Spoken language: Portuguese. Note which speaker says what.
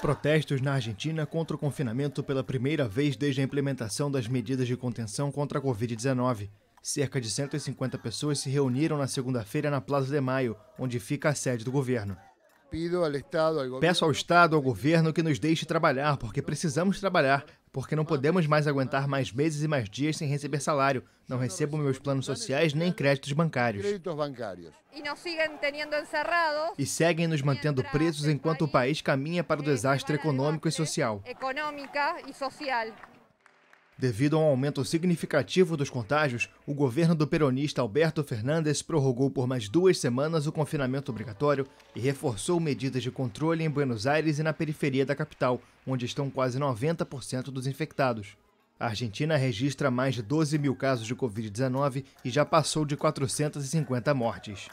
Speaker 1: Protestos na Argentina contra o confinamento pela primeira vez desde a implementação das medidas de contenção contra a Covid-19. Cerca de 150 pessoas se reuniram na segunda-feira na Plaza de Maio, onde fica a sede do governo. Peço ao Estado, ao governo que nos deixe trabalhar, porque precisamos trabalhar porque não podemos mais aguentar mais meses e mais dias sem receber salário. Não recebo meus planos sociais nem créditos bancários. E seguem nos mantendo presos enquanto o país caminha para o desastre econômico e social. Devido a um aumento significativo dos contágios, o governo do peronista Alberto Fernandes prorrogou por mais duas semanas o confinamento obrigatório e reforçou medidas de controle em Buenos Aires e na periferia da capital, onde estão quase 90% dos infectados. A Argentina registra mais de 12 mil casos de Covid-19 e já passou de 450 mortes.